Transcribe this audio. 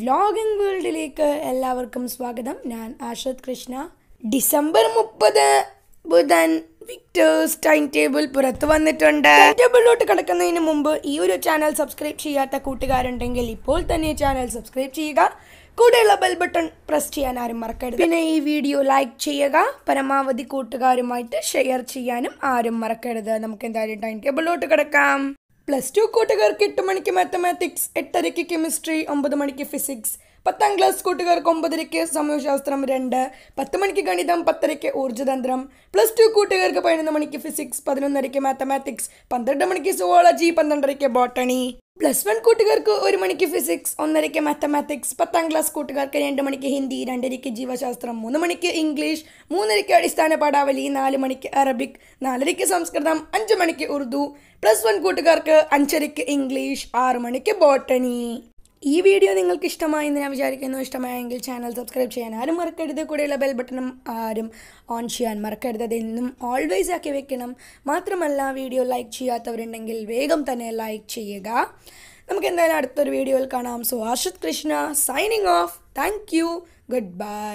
vlogging വേൾഡിലേക്ക് എല്ലാവർക്കും സ്വാഗതം ഞാൻ ആഷത് കൃഷ്ണ ഡിസംബർ മുപ്പത് ബുധൻ വിക്ടേഴ്സ് ടൈം ടേബിൾ പുറത്തു വന്നിട്ടുണ്ട് ടേബിളിലോട്ട് കിടക്കുന്നതിന് മുമ്പ് ഈ ഒരു ചാനൽ സബ്സ്ക്രൈബ് ചെയ്യാത്ത കൂട്ടുകാരുണ്ടെങ്കിൽ ഇപ്പോൾ തന്നെ ചാനൽ സബ്സ്ക്രൈബ് ചെയ്യുക കൂടെയുള്ള ബെൽ ബട്ടൺ പ്രസ് ചെയ്യാൻ ആരും മറക്കരുത് പിന്നെ ഈ വീഡിയോ ലൈക്ക് ചെയ്യുക പരമാവധി കൂട്ടുകാരുമായിട്ട് ഷെയർ ചെയ്യാനും ആരും മറക്കരുത് നമുക്ക് എന്തായാലും ടൈം ടേബിളിലോട്ട് കിടക്കാം പ്ലസ് ടു കൂട്ടുകാർക്ക് എട്ട് മണിക്ക് മാത്തമാറ്റിക്സ് എട്ടരയ്ക്ക് കെമിസ്ട്രി ഒമ്പത് മണിക്ക് ഫിസിക്സ് പത്താം ക്ലാസ് കൂട്ടുകാർക്ക് ഒമ്പതരയ്ക്ക് സമയശാസ്ത്രം രണ്ട് പത്ത് മണിക്ക് ഗണിതം പത്തരയ്ക്ക് ഊർജ്ജതന്ത്രം പ്ലസ് ടു കൂട്ടുകാർക്ക് പതിനൊന്ന് മണിക്ക് ഫിസിക്സ് പതിനൊന്നരയ്ക്ക് മാത്തമാറ്റിക്സ് പന്ത്രണ്ട് മണിക്ക് സുവോളജി പന്ത്രണ്ടരയ്ക്ക് ബോട്ടണി പ്ലസ് വൺ കൂട്ടുകാർക്ക് ഒരു മണിക്ക് ഫിസിക്സ് ഒന്നരയ്ക്ക് മാത്തമാറ്റിക്സ് പത്താം ക്ലാസ് കൂട്ടുകാർക്ക് രണ്ട് മണിക്ക് ഹിന്ദി രണ്ടരയ്ക്ക് ജീവശാസ്ത്രം മൂന്ന് മണിക്ക് ഇംഗ്ലീഷ് മൂന്നരയ്ക്ക് അടിസ്ഥാന പാഠാവലി നാല് മണിക്ക് അറബിക് നാലരയ്ക്ക് സംസ്കൃതം അഞ്ച് മണിക്ക് ഉറുദു പ്ലസ് വൺ കൂട്ടുകാർക്ക് അഞ്ചരയ്ക്ക് ഇംഗ്ലീഷ് ആറ് മണിക്ക് ബോട്ടണി ഈ വീഡിയോ നിങ്ങൾക്ക് ഇഷ്ടമായെന്ന് ഞാൻ വിചാരിക്കുന്നു ഇഷ്ടമായെങ്കിൽ ചാനൽ സബ്സ്ക്രൈബ് ചെയ്യാൻ ആരും മറക്കരുത് കൂടെയുള്ള ബെൽ ബട്ടണും ആരും ഓൺ ചെയ്യാൻ മറക്കരുത് അതെന്നും ഓൾവേസ് ആക്കി വെക്കണം മാത്രമല്ല വീഡിയോ ലൈക്ക് ചെയ്യാത്തവരുണ്ടെങ്കിൽ വേഗം തന്നെ ലൈക്ക് ചെയ്യുക നമുക്ക് എന്തായാലും അടുത്തൊരു വീഡിയോയിൽ കാണാം so Arshith Krishna signing off thank you good by